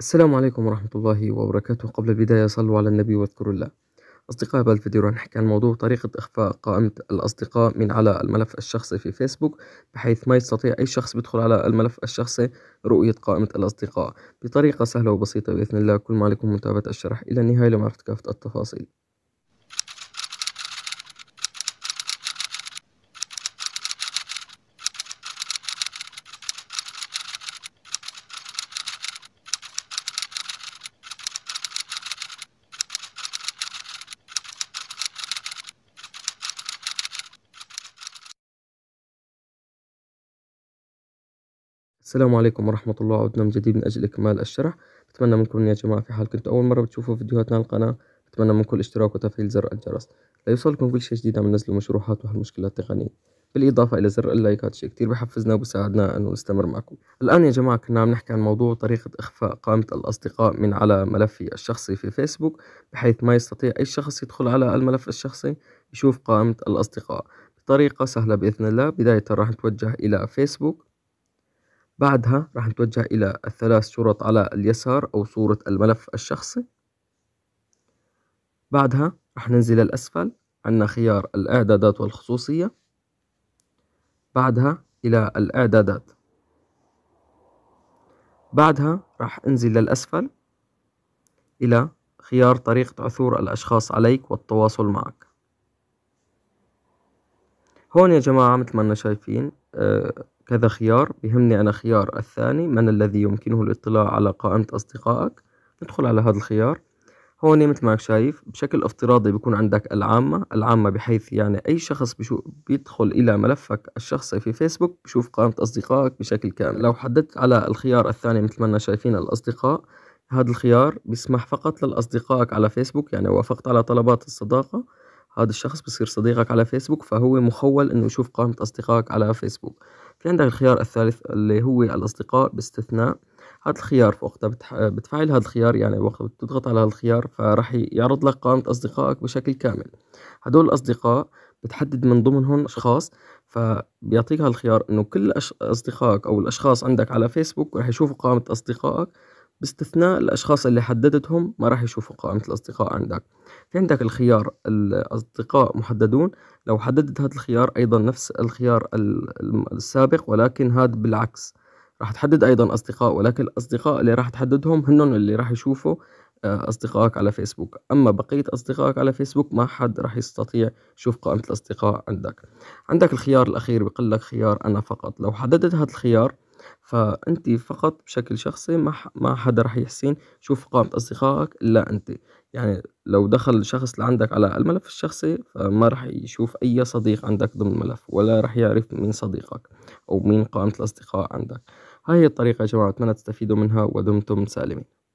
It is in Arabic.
السلام عليكم ورحمة الله وبركاته قبل البداية صلوا على النبي واذكروا الله أصدقائي بالفيديو راح نحكي عن موضوع طريقة إخفاء قائمة الأصدقاء من على الملف الشخصي في فيسبوك بحيث ما يستطيع أي شخص بيدخل على الملف الشخصي رؤية قائمة الأصدقاء بطريقة سهلة وبسيطة بإذن الله كل ما عليكم متابعة الشرح إلى النهاية لمعرفة كافة التفاصيل السلام عليكم ورحمة الله عدنا من جديد من أجل إكمال الشرح بتمنى منكم يا جماعة في حال كنت أول مرة بتشوفوا فيديوهاتنا على القناة بتمنى منكم الاشتراك وتفعيل زر الجرس ليوصلكم كل شيء جديد عم نزل مشروحات وهالمشكلات التقنية بالإضافة إلى زر اللايكات شيء كتير بحفزنا وبساعدنا أنه نستمر معكم الآن يا جماعة كنا عم نحكي عن موضوع طريقة إخفاء قائمة الأصدقاء من على ملفي الشخصي في فيسبوك بحيث ما يستطيع أي شخص يدخل على الملف الشخصي يشوف قائمة الأصدقاء بطريقة سهلة بإذن الله بداية راح نتوجه إلى فيسبوك بعدها راح نتوجه إلى الثلاث شرط على اليسار أو صورة الملف الشخصي بعدها راح ننزل الأسفل عنا خيار الإعدادات والخصوصية بعدها إلى الإعدادات بعدها راح انزل للأسفل إلى خيار طريقة عثور الأشخاص عليك والتواصل معك هون يا جماعة مثل ما أنا شايفين كذا آه، خيار بيهمني أنا خيار الثاني من الذي يمكنه الاطلاع على قائمة أصدقائك ندخل على هذا الخيار هون مثل ما شايف بشكل افتراضي بيكون عندك العامة العامة بحيث يعني أي شخص بشو بيدخل إلى ملفك الشخصي في فيسبوك بشوف قائمة أصدقائك بشكل كامل لو حددت على الخيار الثاني مثل ما أنا شايفين الأصدقاء هذا الخيار بيسمح فقط للأصدقائك على فيسبوك يعني وافقت على طلبات الصداقة هذا الشخص بصير صديقك على فيسبوك فهو مخول انه يشوف قائمة اصدقائك على فيسبوك في عندك الخيار الثالث اللي هو الاصدقاء باستثناء هذا الخيار فوقتها بتفعل هذا الخيار يعني وقت بتضغط على هذا الخيار فراح يعرض لك قائمة أصدقائك بشكل كامل هدول الأصدقاء بتحدد من ضمنهم أشخاص فبيعطيك هذا الخيار إنه كل أش... أصدقائك أو الأشخاص عندك على فيسبوك راح يشوفوا قائمة أصدقائك باستثناء الأشخاص اللي حددتهم ما راح يشوفوا قائمة الأصدقاء عندك في عندك الخيار الأصدقاء محددون لو حددت هذا الخيار أيضا نفس الخيار السابق ولكن هذا بالعكس راح تحدد أيضا أصدقاء ولكن الأصدقاء اللي راح تحددهم هنن اللي راح يشوفوا آه، أصدقائك على فيسبوك أما بقية أصدقائك على فيسبوك ما حد راح يستطيع يشوف قائمة الأصدقاء عندك عندك الخيار الأخير بيقول لك خيار أنا فقط لو حددت هذا الخيار فانت فقط بشكل شخصي ما ما حدا راح يحسن شوف قائمة أصدقائك إلا أنت يعني لو دخل شخص لعندك على الملف الشخصي فما راح يشوف أي صديق عندك ضمن الملف ولا راح يعرف مين صديقك أو مين قائمة الأصدقاء عندك هاي الطريقة يا جماعة أتمنى تستفيدوا منها ودمتم سالمين